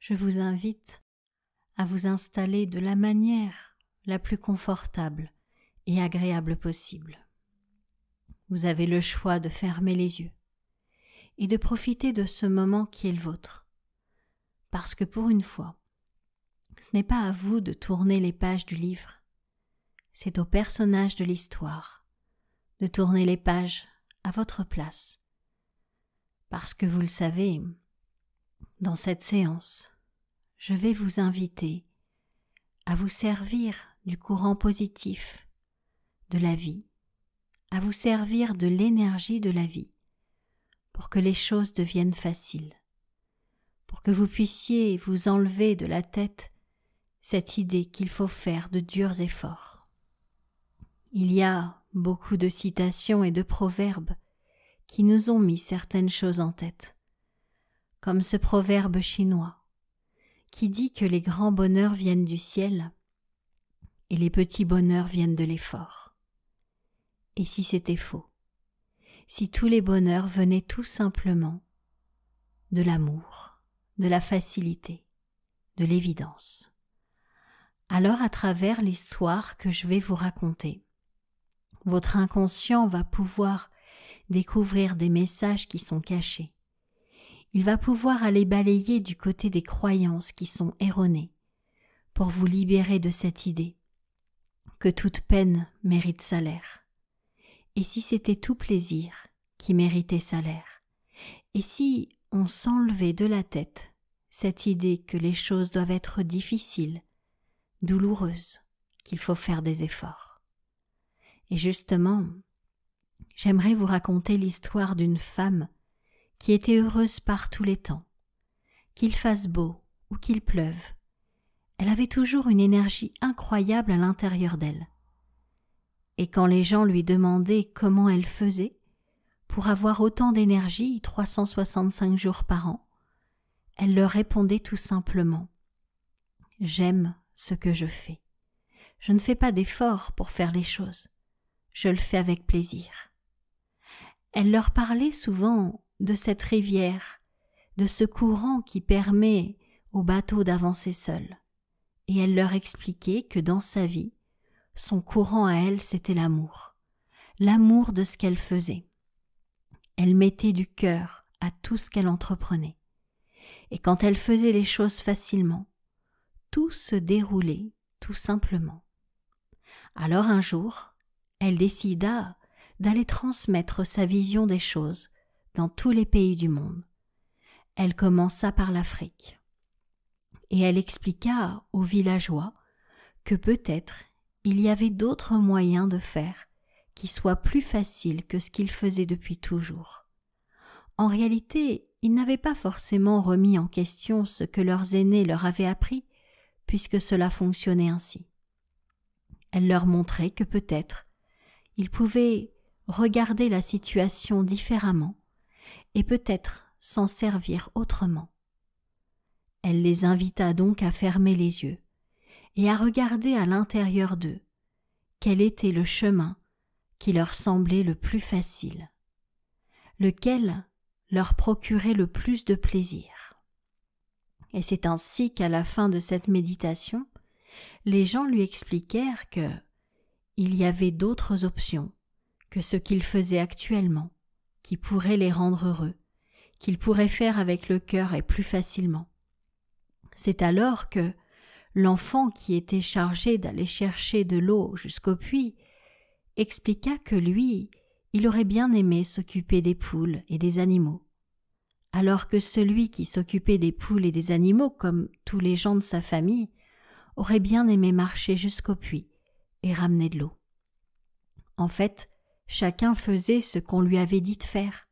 je vous invite à vous installer de la manière la plus confortable et agréable possible. Vous avez le choix de fermer les yeux et de profiter de ce moment qui est le vôtre. Parce que pour une fois, ce n'est pas à vous de tourner les pages du livre, c'est au personnage de l'histoire de tourner les pages à votre place. Parce que vous le savez, dans cette séance, je vais vous inviter à vous servir du courant positif de la vie, à vous servir de l'énergie de la vie, pour que les choses deviennent faciles, pour que vous puissiez vous enlever de la tête cette idée qu'il faut faire de durs efforts. Il y a beaucoup de citations et de proverbes qui nous ont mis certaines choses en tête comme ce proverbe chinois qui dit que les grands bonheurs viennent du ciel et les petits bonheurs viennent de l'effort. Et si c'était faux Si tous les bonheurs venaient tout simplement de l'amour, de la facilité, de l'évidence Alors à travers l'histoire que je vais vous raconter, votre inconscient va pouvoir découvrir des messages qui sont cachés il va pouvoir aller balayer du côté des croyances qui sont erronées, pour vous libérer de cette idée que toute peine mérite salaire. Et si c'était tout plaisir qui méritait salaire Et si on s'enlevait de la tête cette idée que les choses doivent être difficiles, douloureuses, qu'il faut faire des efforts Et justement, j'aimerais vous raconter l'histoire d'une femme qui était heureuse par tous les temps. Qu'il fasse beau ou qu'il pleuve, elle avait toujours une énergie incroyable à l'intérieur d'elle. Et quand les gens lui demandaient comment elle faisait pour avoir autant d'énergie 365 jours par an, elle leur répondait tout simplement J'aime ce que je fais. Je ne fais pas d'efforts pour faire les choses. Je le fais avec plaisir. Elle leur parlait souvent de cette rivière, de ce courant qui permet au bateau d'avancer seul. Et elle leur expliquait que dans sa vie, son courant à elle, c'était l'amour, l'amour de ce qu'elle faisait. Elle mettait du cœur à tout ce qu'elle entreprenait. Et quand elle faisait les choses facilement, tout se déroulait tout simplement. Alors un jour, elle décida d'aller transmettre sa vision des choses dans tous les pays du monde. Elle commença par l'Afrique. Et elle expliqua aux villageois que peut-être il y avait d'autres moyens de faire qui soient plus faciles que ce qu'ils faisaient depuis toujours. En réalité, ils n'avaient pas forcément remis en question ce que leurs aînés leur avaient appris, puisque cela fonctionnait ainsi. Elle leur montrait que peut-être ils pouvaient regarder la situation différemment et peut-être s'en servir autrement. Elle les invita donc à fermer les yeux et à regarder à l'intérieur d'eux quel était le chemin qui leur semblait le plus facile, lequel leur procurait le plus de plaisir. Et c'est ainsi qu'à la fin de cette méditation, les gens lui expliquèrent que il y avait d'autres options que ce qu'il faisait actuellement, qui pourrait les rendre heureux, qu'ils pourraient faire avec le cœur et plus facilement. C'est alors que l'enfant qui était chargé d'aller chercher de l'eau jusqu'au puits expliqua que lui, il aurait bien aimé s'occuper des poules et des animaux. Alors que celui qui s'occupait des poules et des animaux, comme tous les gens de sa famille, aurait bien aimé marcher jusqu'au puits et ramener de l'eau. En fait, Chacun faisait ce qu'on lui avait dit de faire,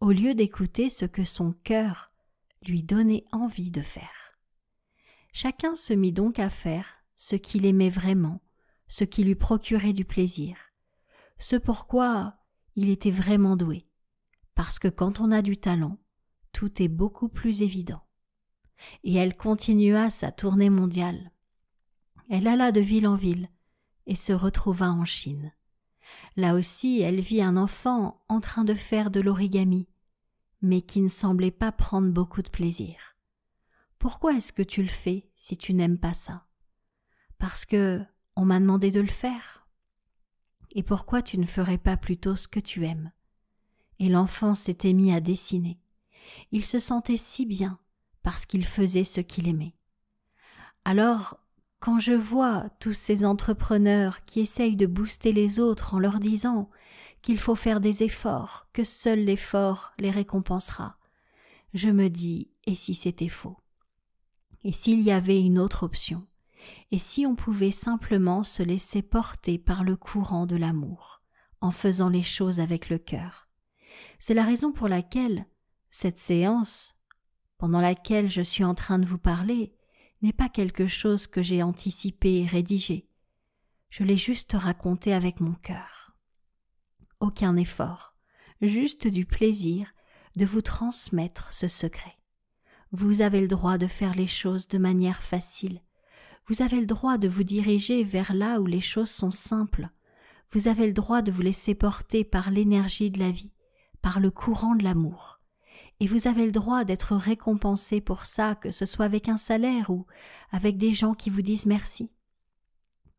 au lieu d'écouter ce que son cœur lui donnait envie de faire. Chacun se mit donc à faire ce qu'il aimait vraiment, ce qui lui procurait du plaisir, ce pourquoi il était vraiment doué, parce que quand on a du talent, tout est beaucoup plus évident. Et elle continua sa tournée mondiale. Elle alla de ville en ville et se retrouva en Chine. Là aussi, elle vit un enfant en train de faire de l'origami, mais qui ne semblait pas prendre beaucoup de plaisir. Pourquoi est-ce que tu le fais si tu n'aimes pas ça Parce que on m'a demandé de le faire. Et pourquoi tu ne ferais pas plutôt ce que tu aimes Et l'enfant s'était mis à dessiner. Il se sentait si bien parce qu'il faisait ce qu'il aimait. Alors quand je vois tous ces entrepreneurs qui essayent de booster les autres en leur disant qu'il faut faire des efforts, que seul l'effort les récompensera, je me dis et si c'était faux Et s'il y avait une autre option Et si on pouvait simplement se laisser porter par le courant de l'amour, en faisant les choses avec le cœur C'est la raison pour laquelle cette séance, pendant laquelle je suis en train de vous parler, n'est pas quelque chose que j'ai anticipé et rédigé. Je l'ai juste raconté avec mon cœur. Aucun effort, juste du plaisir de vous transmettre ce secret. Vous avez le droit de faire les choses de manière facile. Vous avez le droit de vous diriger vers là où les choses sont simples. Vous avez le droit de vous laisser porter par l'énergie de la vie, par le courant de l'amour et vous avez le droit d'être récompensé pour ça, que ce soit avec un salaire ou avec des gens qui vous disent merci.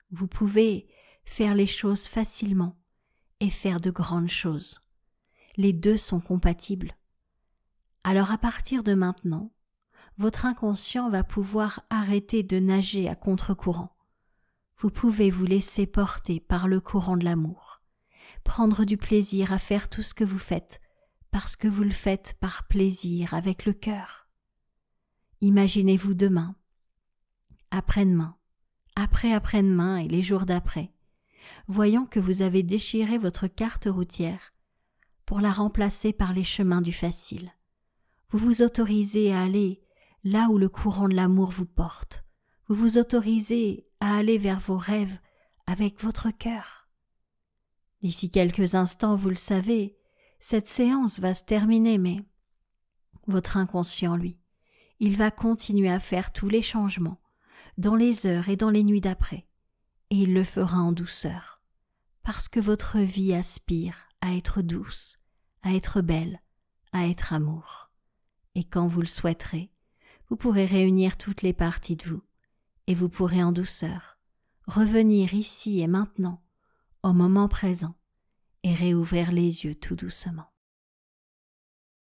Vous pouvez faire les choses facilement et faire de grandes choses. Les deux sont compatibles. Alors à partir de maintenant, votre inconscient va pouvoir arrêter de nager à contre-courant. Vous pouvez vous laisser porter par le courant de l'amour, prendre du plaisir à faire tout ce que vous faites, parce que vous le faites par plaisir avec le cœur. Imaginez-vous demain, après-demain, après-après-demain et les jours d'après, voyant que vous avez déchiré votre carte routière pour la remplacer par les chemins du facile. Vous vous autorisez à aller là où le courant de l'amour vous porte. Vous vous autorisez à aller vers vos rêves avec votre cœur. D'ici quelques instants, vous le savez, cette séance va se terminer, mais votre inconscient, lui, il va continuer à faire tous les changements, dans les heures et dans les nuits d'après, et il le fera en douceur, parce que votre vie aspire à être douce, à être belle, à être amour. Et quand vous le souhaiterez, vous pourrez réunir toutes les parties de vous, et vous pourrez en douceur revenir ici et maintenant, au moment présent, et réouvrir les yeux tout doucement.